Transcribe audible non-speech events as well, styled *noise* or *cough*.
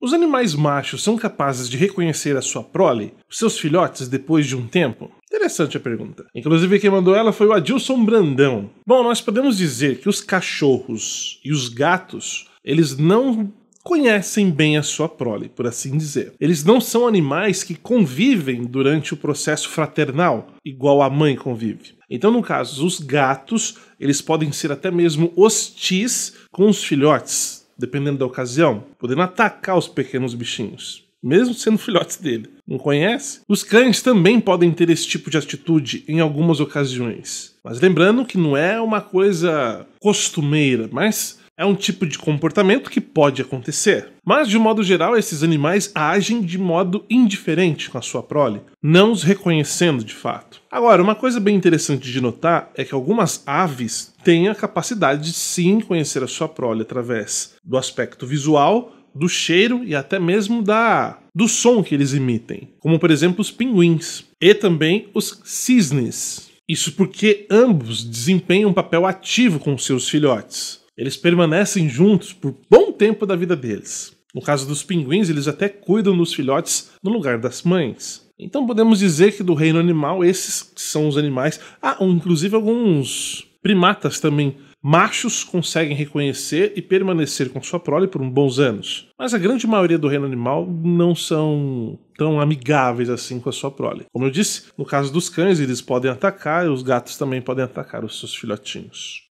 Os animais machos são capazes de reconhecer a sua prole, os seus filhotes, depois de um tempo? Interessante a pergunta. Inclusive, quem mandou ela foi o Adilson Brandão. Bom, nós podemos dizer que os cachorros e os gatos, eles não conhecem bem a sua prole, por assim dizer. Eles não são animais que convivem durante o processo fraternal, igual a mãe convive. Então, no caso, os gatos, eles podem ser até mesmo hostis com os filhotes, dependendo da ocasião, podendo atacar os pequenos bichinhos, mesmo sendo *laughs* filhotes dele. Não conhece? Os cães também podem ter esse tipo de atitude em algumas ocasiões. Mas lembrando que não é uma coisa costumeira, mas é um tipo de comportamento que pode acontecer. Mas, de modo geral, esses animais agem de modo indiferente com a sua prole, não os reconhecendo de fato. Agora, uma coisa bem interessante de notar é que algumas aves têm a capacidade de sim conhecer a sua prole através do aspecto visual, do cheiro e até mesmo da do som que eles emitem, como por exemplo os pinguins e também os cisnes. Isso porque ambos desempenham um papel ativo com seus filhotes eles permanecem juntos por bom tempo da vida deles. No caso dos pinguins, eles até cuidam dos filhotes no lugar das mães. Então podemos dizer que do reino animal, esses são os animais. Ah, inclusive alguns primatas também. Machos conseguem reconhecer e permanecer com sua prole por bons anos, mas a grande maioria do reino animal não são tão amigáveis assim com a sua prole. Como eu disse, no caso dos cães, eles podem atacar e os gatos também podem atacar os seus filhotinhos.